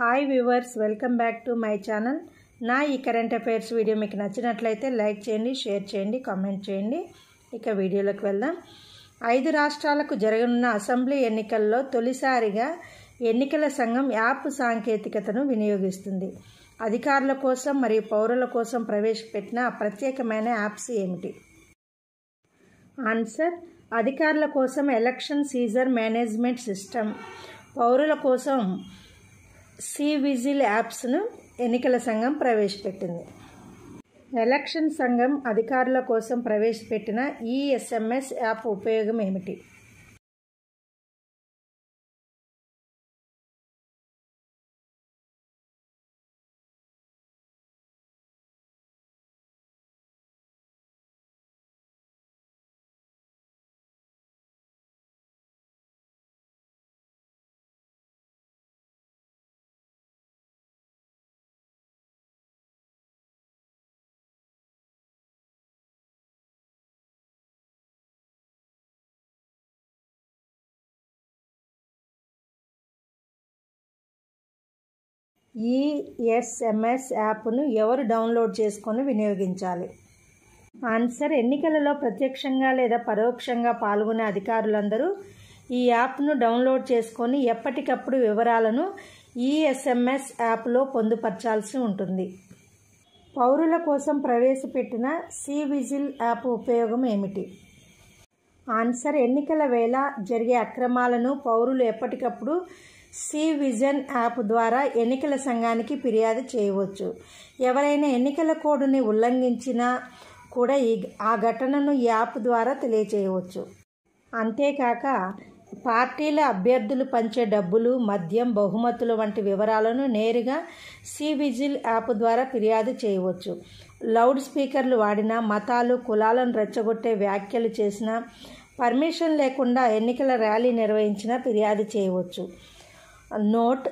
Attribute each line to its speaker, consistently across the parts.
Speaker 1: hi viewers welcome back to my channel నా ఈ current affairs video మీకు నచ్చినట్లయితే లైక్ చేయండి షేర్ చేయండి కామెంట్ చేయండి ఇక వీడియోలోకి వెళ్దాం ఐదు రాష్ట్రాలకు జరగనున్న అసెంబ్లీ ఎన్నికల్లో తొలిసారిగా ఎన్నికల సంఘం యాప్ సాంకేతికతను వినియోగిస్తుంది అధికారుల కోసం మరియు పౌరుల కోసం ప్రవేశపెట్టిన ప్రత్యేకమైన యాప్స్ ఏమిటి ఆన్సర్ అధికారుల కోసం ఎలక్షన్ సీజర్ మేనేజ్మెంట్ సిస్టమ్ పౌరుల కోసం సి విజిల్ యాప్స్ను ఎన్నికల సంఘం ప్రవేశపెట్టింది ఎలక్షన్ సంఘం అధికారుల కోసం ప్రవేశపెట్టిన ఈఎస్ఎంఎస్ యాప్ ఉపయోగం ఏమిటి ఈఎస్ఎంఎస్ యాప్ను ఎవరు డౌన్లోడ్ చేసుకొని వినియోగించాలి ఆన్సర్ ఎన్నికలలో ప్రత్యక్షంగా లేదా పరోక్షంగా పాల్గొనే అధికారులందరూ ఈ యాప్ను డౌన్లోడ్ చేసుకొని ఎప్పటికప్పుడు వివరాలను ఈఎస్ఎంఎస్ యాప్లో పొందుపరచాల్సి ఉంటుంది పౌరుల కోసం ప్రవేశపెట్టిన సి విజిల్ యాప్ ఉపయోగం ఏమిటి ఆన్సర్ ఎన్నికల వేళ జరిగే అక్రమాలను పౌరులు ఎప్పటికప్పుడు సి విజన్ యాప్ ద్వారా ఎన్నికల సంఘానికి ఫిర్యాదు చేయవచ్చు ఎవరైనా ఎన్నికల కోడ్ని ఉల్లంఘించినా కూడా ఈ ఆ ఘటనను యాప్ ద్వారా తెలియచేయవచ్చు అంతేకాక పార్టీల అభ్యర్థులు పంచే డబ్బులు మద్యం బహుమతులు వంటి వివరాలను నేరుగా సి విజిల్ యాప్ ద్వారా ఫిర్యాదు చేయవచ్చు లౌడ్ స్పీకర్లు వాడిన మతాలు కులాలను రెచ్చగొట్టే వ్యాఖ్యలు చేసిన పర్మిషన్ లేకుండా ఎన్నికల ర్యాలీ నిర్వహించిన ఫిర్యాదు చేయవచ్చు నోట్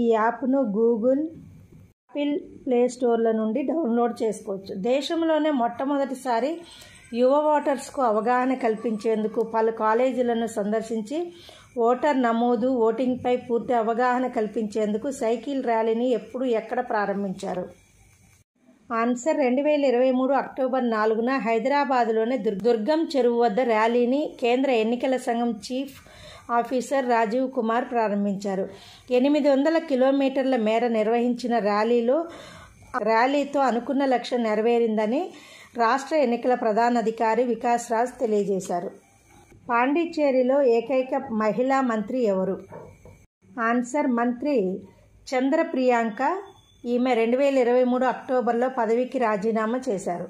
Speaker 1: ఈ యాప్ను గూగుల్ యాపిల్ ప్లే స్టోర్ల నుండి డౌన్లోడ్ చేసుకోవచ్చు దేశంలోనే మొట్టమొదటిసారి యువ ఓటర్స్కు అవగాహన కల్పించేందుకు పలు కాలేజీలను సందర్శించి ఓటర్ నమోదు ఓటింగ్పై పూర్తి అవగాహన కల్పించేందుకు సైకిల్ ర్యాలీని ఎప్పుడు ఎక్కడ ప్రారంభించారు ఆన్సర్ రెండు వేల ఇరవై మూడు అక్టోబర్ నాలుగున హైదరాబాదులోని దుర్గం చెరువు వద్ద ర్యాలీని కేంద్ర ఎన్నికల సంఘం చీఫ్ ఆఫీసర్ రాజీవ్ కుమార్ ప్రారంభించారు ఎనిమిది వందల కిలోమీటర్ల మేర నిర్వహించిన ర్యాలీలో ర్యాలీతో అనుకున్న లక్ష్యం నెరవేరిందని రాష్ట్ర ఎన్నికల ప్రధానాధికారి వికాస్ రాజ్ తెలియజేశారు పాండిచ్చేరిలో ఏకైక మహిళా మంత్రి ఎవరు ఆన్సర్ మంత్రి చంద్ర ప్రియాంక ఈమె రెండు వేల ఇరవై మూడు అక్టోబర్లో పదవికి రాజీనామా చేశారు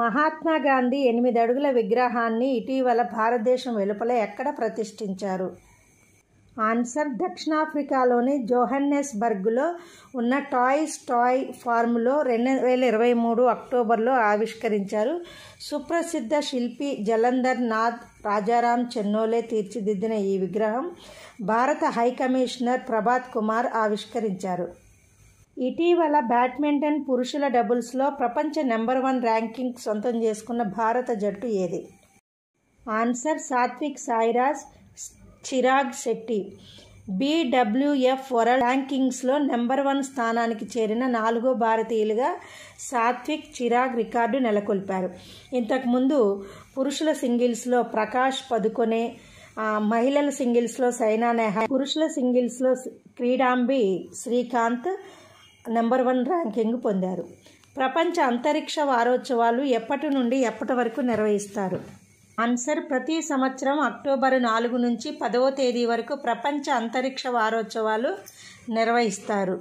Speaker 1: మహాత్మా గాంధీ ఎనిమిది అడుగుల విగ్రహాన్ని ఇటీవల భారతదేశం వెలుపల ఎక్కడ ప్రతిష్ఠించారు ఆన్సర్ దక్షిణాఫ్రికాలోని జోహన్నెస్బర్గ్లో ఉన్న టాయ్ స్టాయ్ ఫార్మ్లో రెండు వేల ఇరవై మూడు అక్టోబర్లో ఆవిష్కరించారు సుప్రసిద్ధ శిల్పి జలంధర్ నాథ్ రాజారాం చెన్నోలే తీర్చిదిద్దిన ఈ విగ్రహం భారత హైకమిషనర్ ప్రభాత్ కుమార్ ఆవిష్కరించారు ఇటీవల బ్యాడ్మింటన్ పురుషుల డబుల్స్లో ప్రపంచ నెంబర్ వన్ ర్యాంకింగ్ సొంతం చేసుకున్న భారత జట్టు ఏది answer Satwik Sairaj Chirag Shetty BWF world ర్యాంకింగ్స్లో నెంబర్ వన్ స్థానానికి చేరిన నాలుగో భారతీయులుగా సాత్విక్ చిరాగ్ రికార్డు నెలకొల్పారు ఇంతకుముందు పురుషుల సింగిల్స్లో ప్రకాష్ పదుకొనే మహిళల సింగిల్స్లో సైనా నెహ్వాల్ పురుషుల సింగిల్స్లో Kidambi Srikanth number one ranking పొందారు ప్రపంచ అంతరిక్ష వారోత్సవాలు ఎప్పటి నుండి ఎప్పటి వరకు నిర్వహిస్తారు ఆన్సర్ ప్రతి సంవత్సరం అక్టోబర్ నాలుగు నుంచి పదవ తేదీ వరకు ప్రపంచ అంతరిక్ష వారోత్సవాలు నిర్వహిస్తారు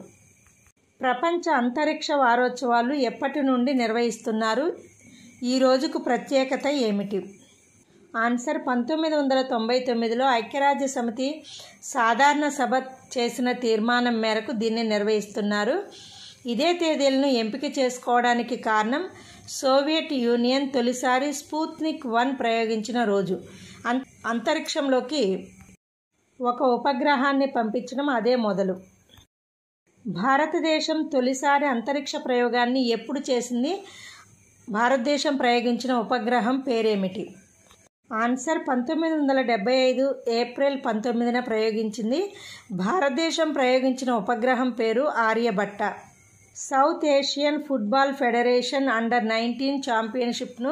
Speaker 1: ప్రపంచ అంతరిక్ష వారోత్సవాలు ఎప్పటి నుండి నిర్వహిస్తున్నారు ఈ రోజుకు ప్రత్యేకత ఏమిటి ఆన్సర్ పంతొమ్మిది వందల తొంభై తొమ్మిదిలో ఐక్యరాజ్య సమితి సాధారణ సభ చేసిన తీర్మానం మేరకు దీన్ని నిర్వహిస్తున్నారు ఇదే తేదీలను ఎంపిక చేసుకోవడానికి కారణం సోవియట్ యూనియన్ తొలిసారి స్పూత్నిక్ వన్ ప్రయోగించిన రోజు అంతరిక్షంలోకి ఒక ఉపగ్రహాన్ని పంపించడం అదే మొదలు భారతదేశం తొలిసారి అంతరిక్ష ప్రయోగాన్ని ఎప్పుడు చేసింది భారతదేశం ప్రయోగించిన ఉపగ్రహం పేరేమిటి ఆన్సర్ పంతొమ్మిది వందల డెబ్బై ఐదు ఏప్రిల్ పంతొమ్మిదిన ప్రయోగించింది భారతదేశం ప్రయోగించిన ఉపగ్రహం పేరు Aryabhatta south Asian football federation under nineteen ఛాంపియన్షిప్ను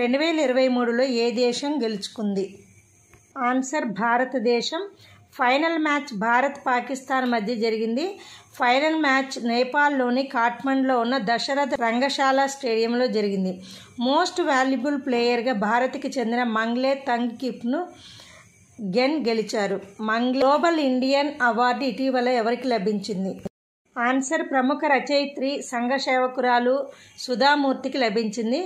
Speaker 1: రెండు వేల ఇరవై మూడులో ఏ దేశం గెలుచుకుంది ఆన్సర్ భారతదేశం ఫైనల్ మ్యాచ్ భారత్ పాకిస్తాన్ మధ్య జరిగింది ఫైనల్ మ్యాచ్ నేపాల్లోని కాఠ్మండ్లో ఉన్న దశరథ రంగశాల స్టేడియంలో జరిగింది మోస్ట్ వాల్యుబుల్ ప్లేయర్గా భారత్కి చెందిన మంగ్లే తంగ్ కిప్ను గెన్ గెలిచారు మంగ్ గ్లోబల్ ఇండియన్ అవార్డు ఇటీవల ఎవరికి లభించింది ఆన్సర్ ప్రముఖ రచయిత్రి సంఘ సేవకురాలు సుధామూర్తికి లభించింది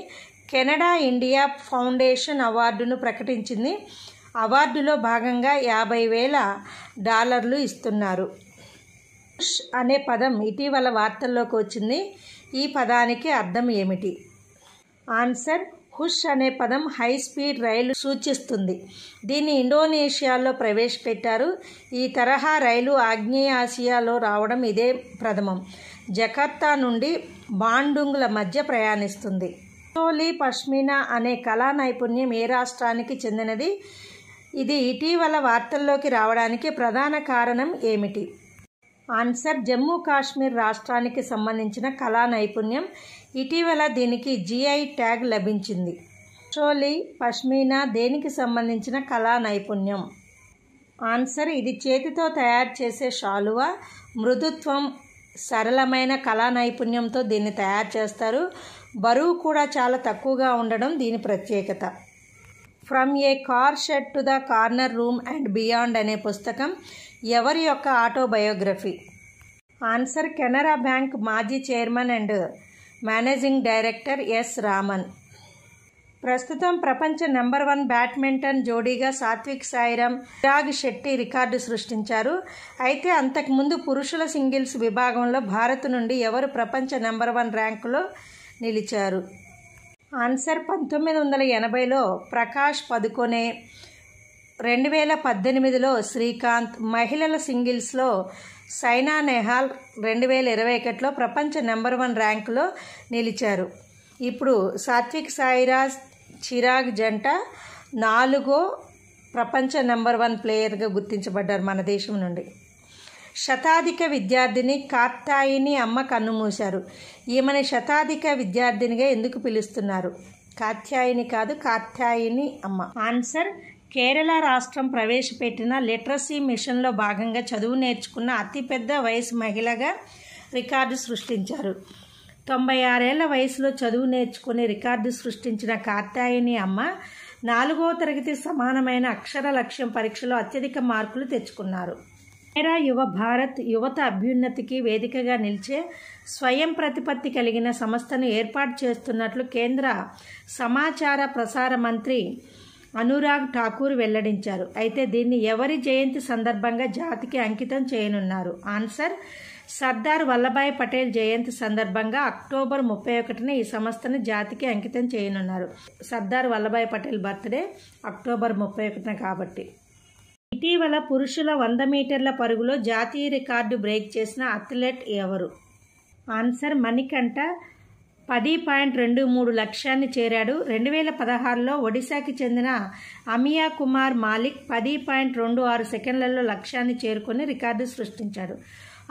Speaker 1: కెనడా ఇండియా ఫౌండేషన్ అవార్డును ప్రకటించింది అవార్డులో భాగంగా యాభై వేల డాలర్లు ఇస్తున్నారు అనే పదం ఇటీవల వార్తల్లోకి వచ్చింది ఈ పదానికి అర్థం ఏమిటి ఆన్సర్ హుష్ అనే పదం హై స్పీడ్ రైలు సూచిస్తుంది దీన్ని ఇండోనేషియాలో ప్రవేశపెట్టారు ఈ తరహా రైలు ఆగ్నేయ ఆసియాలో రావడం ఇదే ప్రథమం జకర్తా నుండి బాండుంగ్ల మధ్య ప్రయాణిస్తుంది చోలీ పష్మినా అనే కళా నైపుణ్యం ఏ రాష్ట్రానికి చెందినది ఇది ఇటీవల వార్తల్లోకి రావడానికి ప్రధాన కారణం ఏమిటి ఆన్సర్ జమ్మూ కాశ్మీర్ రాష్ట్రానికి సంబంధించిన కళా నైపుణ్యం ఇటీవల దీనికి జిఐ ట్యాగ్ లభించింది చోలీ పష్మీనా దేనికి సంబంధించిన కళా నైపుణ్యం ఆన్సర్ ఇది చేతితో తయారు చేసే శాలువా మృదుత్వం సరళమైన కళా నైపుణ్యంతో దీన్ని తయారు చేస్తారు బరువు కూడా చాలా తక్కువగా ఉండడం దీని ప్రత్యేకత from a car shed to the corner room and beyond అనే పుస్తకం ఎవరి యొక్క ఆటోబయోగ్రఫీ ఆన్సర్ కెనరా బ్యాంక్ మాజీ chairman and managing director S Raman ప్రస్తుతం ప్రపంచ నెంబర్ వన్ బ్యాడ్మింటన్ జోడీగా సాత్విక్ సాయిరామ్ చిరాగ్ శెట్టి రికార్డు సృష్టించారు అయితే అంతకుముందు పురుషుల సింగిల్స్ విభాగంలో భారత్ నుండి ఎవరు ప్రపంచ నెంబర్ వన్ ర్యాంకులో నిలిచారు ఆన్సర్ పంతొమ్మిది వందల ఎనభైలో ప్రకాష్ పదుకొనే రెండు వేల పద్దెనిమిదిలో శ్రీకాంత్ మహిళల సింగిల్స్లో సైనా నెహాల్ రెండు వేల ఇరవై ఒకటిలో ప్రపంచ నెంబర్ వన్ ర్యాంకులో నిలిచారు ఇప్పుడు సాత్విక్ సాయిరాజ్ చిరాగ్ జంట నాలుగో ప్రపంచ నెంబర్ వన్ ప్లేయర్గా గుర్తించబడ్డారు మన దేశం నుండి శతాధిక విద్యార్థిని కాత్తాయిని అమ్మ కన్నుమూశారు ఈమెని శతాధిక విద్యార్థినిగా ఎందుకు పిలుస్తున్నారు కాత్యాయిని కాదు కాత్యాయిని అమ్మ ఆన్సర్ కేరళ రాష్ట్రం ప్రవేశపెట్టిన లిటరసీ మిషన్లో భాగంగా చదువు నేర్చుకున్న అతిపెద్ద వయసు మహిళగా రికార్డు సృష్టించారు తొంభై ఆరేళ్ల వయసులో చదువు నేర్చుకుని రికార్డు సృష్టించిన కాత్యాయిని అమ్మ నాలుగో తరగతి సమానమైన అక్షర లక్ష్యం పరీక్షలో అత్యధిక మార్కులు తెచ్చుకున్నారు మేరా యువ భారత్ యువత అభ్యున్నతికి వేదికగా నిలిచే స్వయం ప్రతిపత్తి కలిగిన సంస్థను ఏర్పాటు చేస్తున్నట్లు కేంద్ర సమాచార ప్రసార మంత్రి అనురాగ్ ఠాకూర్ వెల్లడించారు అయితే దీన్ని ఎవరి జయంతి సందర్భంగా జాతికి అంకితం చేయనున్నారు ఆన్సర్ సర్దార్ వల్లభాయ్ పటేల్ జయంతి సందర్భంగా అక్టోబర్ ముప్పై ఒకటిన ఈ సంస్థను జాతికి అంకితం చేయనున్నారు సర్దార్ వల్లభాయ్ పటేల్ బర్త్డే అక్టోబర్ ముప్పై ఒకటిన కాబట్టి ఇటీవల పురుషుల వంద మీటర్ల పరుగులో జాతీయ రికార్డు బ్రేక్ చేసిన అథ్లెట్ ఎవరు ఆన్సర్ మణికంఠ పది పాయింట్ రెండు మూడు లక్ష్యాన్ని చేరాడు రెండు వేల పదహారులో ఒడిశాకి చెందిన అమియా కుమార్ మాలిక్ పది పాయింట్ రెండు ఆరు సెకండ్లలో లక్ష్యాన్ని చేరుకొని రికార్డు సృష్టించాడు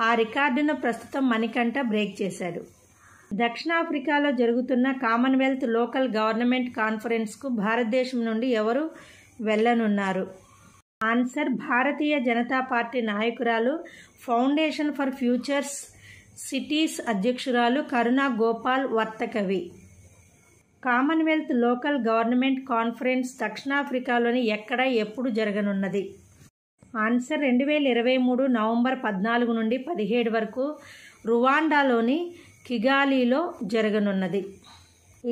Speaker 1: ఆ రికార్డును ప్రస్తుతం మణికంఠ బ్రేక్ చేశాడు దక్షిణాఫ్రికాలో జరుగుతున్న కామన్వెల్త్ లోకల్ గవర్నమెంట్ కాన్ఫరెన్స్కు భారతదేశం నుండి ఎవరు వెళ్ళనున్నారు ఆన్సర్ భారతీయ జనతా పార్టీ నాయకురాలు ఫౌండేషన్ ఫర్ ఫ్యూచర్స్ సిటీస్ అధ్యక్షురాలు Karuna Gopal Vartakavi Commonwealth Local Government Conference దక్షిణాఫ్రికాలోని ఎక్కడ ఎప్పుడు జరగనున్నది ఆన్సర్ రెండు వేల ఇరవై మూడు నవంబర్ పద్నాలుగు నుండి పదిహేడు వరకు రువాండాలోని కిగాలీలో జరగనున్నది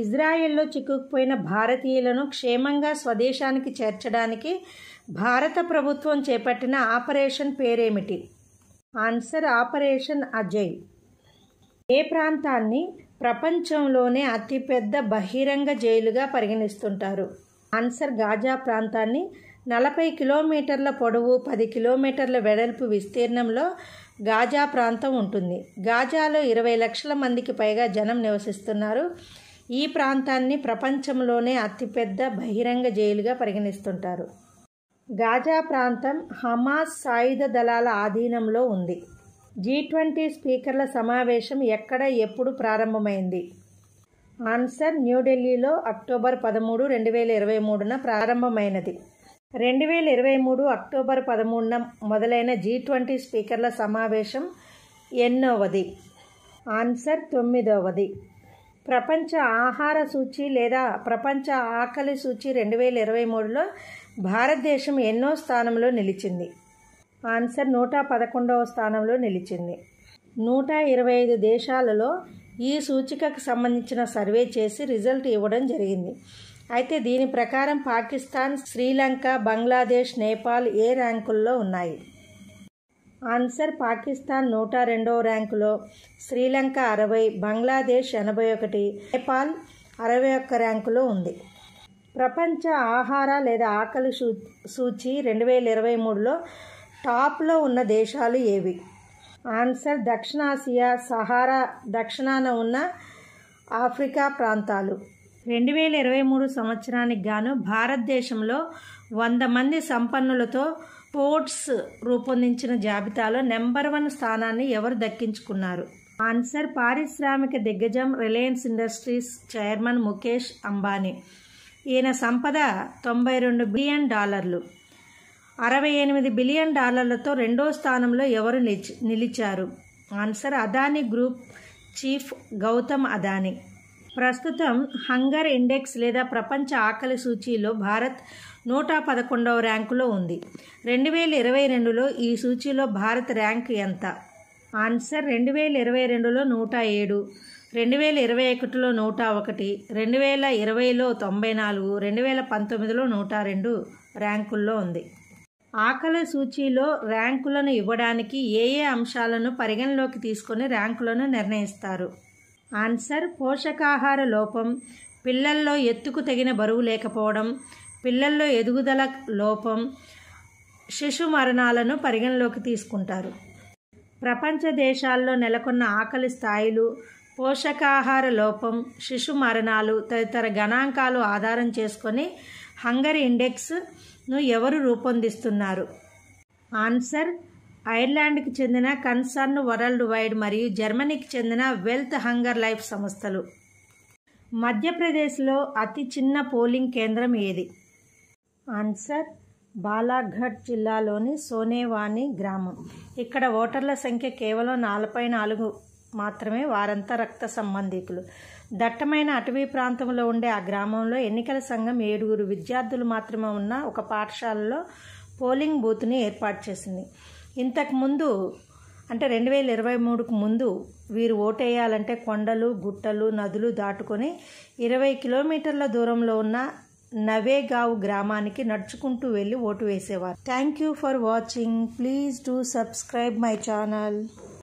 Speaker 1: ఇజ్రాయెల్లో చిక్కుకుపోయిన భారతీయులను క్షేమంగా స్వదేశానికి చేర్చడానికి భారత ప్రభుత్వం చేపట్టిన ఆపరేషన్ పేరేమిటి ఆన్సర్ ఆపరేషన్ అజయ్ ఏ ప్రాంతాన్ని ప్రపంచంలోనే అతిపెద్ద బహిరంగ జైలుగా పరిగణిస్తుంటారు ఆన్సర్ గాజా ప్రాంతాన్ని నలభై కిలోమీటర్ల పొడవు పది కిలోమీటర్ల వెడల్పు విస్తీర్ణంలో గాజా ప్రాంతం ఉంటుంది గాజాలో ఇరవై లక్షల మందికి పైగా జనం నివసిస్తున్నారు ఈ ప్రాంతాన్ని ప్రపంచంలోనే అతిపెద్ద బహిరంగ జైలుగా పరిగణిస్తుంటారు గాజా ప్రాంతం హమాస్ సాయుధ దళాల ఆధీనంలో ఉంది జీ ట్వంటీ స్పీకర్ల సమావేశం ఎక్కడ ఎప్పుడు ప్రారంభమైంది ఆన్సర్ న్యూఢిల్లీలో అక్టోబర్ పదమూడు రెండు వేల ఇరవై మూడున ప్రారంభమైనది రెండు వేల ఇరవై మూడు అక్టోబర్ పదమూడున మొదలైన జీ ట్వంటీ స్పీకర్ల సమావేశం ఎన్నోవది ఆన్సర్ తొమ్మిదవది ప్రపంచ ఆహార సూచి లేదా ప్రపంచ ఆకలి సూచి రెండు వేల ఇరవై మూడులో భారతదేశం ఎన్నో స్థానంలో నిలిచింది ఆన్సర్ నూట పదకొండవ స్థానంలో నిలిచింది నూట ఇరవై ఐదు దేశాలలో ఈ సూచికకు సంబంధించిన సర్వే చేసి రిజల్ట్ ఇవ్వడం జరిగింది అయితే దీని ప్రకారం పాకిస్తాన్ శ్రీలంక బంగ్లాదేశ్ నేపాల్ ఏ ర్యాంకుల్లో ఉన్నాయి ఆన్సర్ పాకిస్తాన్ నూట రెండవ ర్యాంకులో శ్రీలంక అరవై బంగ్లాదేశ్ ఎనభై ఒకటి నేపాల్ అరవై ఒక్క ర్యాంకులో ఉంది ప్రపంచ ఆహార లేదా ఆకలి సూచి రెండు వేల ఇరవై మూడులో టాప్లో ఉన్న దేశాలు ఏవి ఆన్సర్ దక్షిణాసియా సహారా దక్షిణాన ఉన్న ఆఫ్రికా ప్రాంతాలు రెండు వేల ఇరవై మూడు సంవత్సరానికి గాను భారతదేశంలో వంద మంది సంపన్నులతో స్పోర్ట్స్ రూపొందించిన జాబితాలో నెంబర్ వన్ స్థానాన్ని ఎవరు దక్కించుకున్నారు ఆన్సర్ పారిశ్రామిక దిగ్గజం Reliance Industries chairman Mukesh Ambani ఈయన సంపద తొంభై రెండు బిలియన్ డాలర్లు అరవై ఎనిమిది బిలియన్ డాలర్లతో రెండో స్థానంలో ఎవరు నిలిచారు answer Adani group chief Gautam Adani ప్రస్తుతం హంగర్ ఇండెక్స్ లేదా ప్రపంచ ఆకలి సూచీలో భారత్ నూట పదకొండవ ర్యాంకులో ఉంది రెండు వేల ఇరవై రెండులో ఈ సూచీలో భారత్ ర్యాంక్ ఎంత ఆన్సర్ రెండు వేల ఇరవై రెండులో నూట ఏడు రెండు వేల ఇరవై ఒకటిలో నూట ఒకటి రెండు వేల ఇరవైలో తొంభై నాలుగు రెండు వేల పంతొమ్మిదిలో నూట రెండు ర్యాంకుల్లో ఉంది ఆకలి సూచీలో ర్యాంకులను ఇవ్వడానికి ఏ ఏ అంశాలను పరిగణలోకి తీసుకొని ర్యాంకులను నిర్ణయిస్తారు ఆన్సర్ పోషకాహార లోపం పిల్లల్లో ఎత్తుకు తగిన బరువు లేకపోవడం పిల్లల్లో ఎదుగుదల లోపం శిశు మరణాలను పరిగణలోకి తీసుకుంటారు ప్రపంచ దేశాల్లో నెలకొన్న ఆకలి స్థాయిలు పోషకాహార లోపం శిశు మరణాలు తదితర గణాంకాలు ఆధారం చేసుకొని హంగర్ ఇండెక్స్ను ఎవరు రూపొందిస్తున్నారు ఆన్సర్ ఐర్లాండ్కి చెందిన కన్సర్న్ వరల్డ్ వైడ్ మరియు జర్మనీకి చెందిన వెల్త్ హంగర్ లైఫ్ సంస్థలు మధ్యప్రదేశ్లో అతి చిన్న పోలింగ్ కేంద్రం ఏది ఆన్సర్ బాలాఘట్ జిల్లాలోని సోనేవాణి గ్రామం ఇక్కడ ఓటర్ల సంఖ్య కేవలం నలభై నాలుగు మాత్రమే వారంతా రక్త సంబంధికులు దట్టమైన అటవీ ప్రాంతంలో ఉండే ఆ గ్రామంలో ఎన్నికల సంఘం ఏడుగురు విద్యార్థులు మాత్రమే ఉన్న ఒక పాఠశాలలో పోలింగ్ బూత్ని ఏర్పాటు చేసింది ఇంతకుముందు అంటే రెండు వేల ఇరవై మూడుకు ముందు వీరు ఓటేయాలంటే కొండలు గుట్టలు నదులు దాటుకొని ఇరవై కిలోమీటర్ల దూరంలో ఉన్న నవేగావ్ గ్రామానికి నడుచుకుంటూ వెళ్ళి ఓటు వేసేవారు thank you for watching please do subscribe my channel